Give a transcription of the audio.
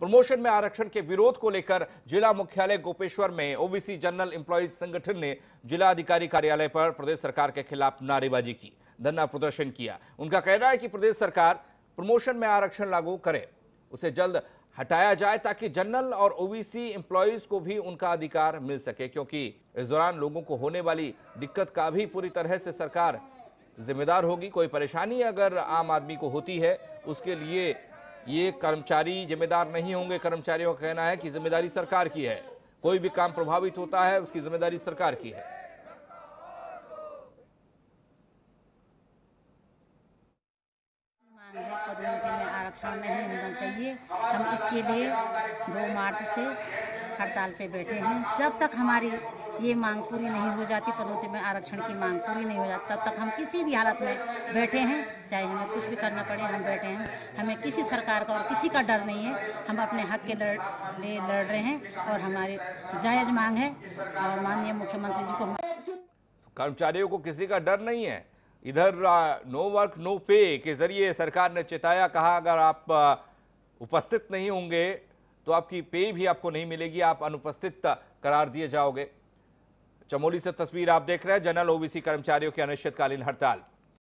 promotion में आरक्षण के विरोध को लेकर जिला मुख्यालय गोपेश्वर में ओबीसी जनरल एम्प्लॉयज संगठन ने जिला अधिकारी कार्यालय पर प्रदेश सरकार के खिलाफ नारेबाजी की धरना प्रदर्शन किया उनका कहना है कि प्रदेश सरकार प्रमोशन में आरक्षण लागू करे उसे जल्द हटाया जाए ताकि जनरल और ओबीसी एम्प्लॉयज को भी उनका अधिकार मिल सके क्योंकि इस दौरान लोगों को होने वाली दिक्कत का भी पूरी तरह से सरकार जिम्मेदार होगी कोई परेशानी अगर आम आदमी को होती है उसके लिए ये कर्मचारी जिम्मेदार नहीं होंगे कर्मचारियों का कहना है कि जिम्मेदारी सरकार की है कोई भी काम प्रभावित होता है उसकी जिम्मेदारी सरकार की है आरक्षण नहीं होना चाहिए हम इसके लिए दो मार्च से हड़ताल पे बैठे हैं जब तक हमारी ये मांग पूरी नहीं हो जाती पदोन्नति में आरक्षण की मांग पूरी नहीं हो जाती तब तक हम किसी भी हालत में बैठे हैं चाहे हमें कुछ भी करना पड़े हम बैठे हैं हमें किसी सरकार का और किसी का डर नहीं है हम अपने हक के लड़ लिए लड़ रहे हैं और हमारी जायज़ मांग है और माननीय मुख्यमंत्री जी को हम कर्मचारियों को किसी का डर नहीं है इधर नो वर्क नो पे के जरिए सरकार ने चेताया कहा अगर आप उपस्थित नहीं होंगे तो आपकी पे भी आपको नहीं मिलेगी आप अनुपस्थित करार दिए जाओगे चमोली से तस्वीर आप देख रहे हैं जनरल ओबीसी कर्मचारियों की अनिश्चितकालीन हड़ताल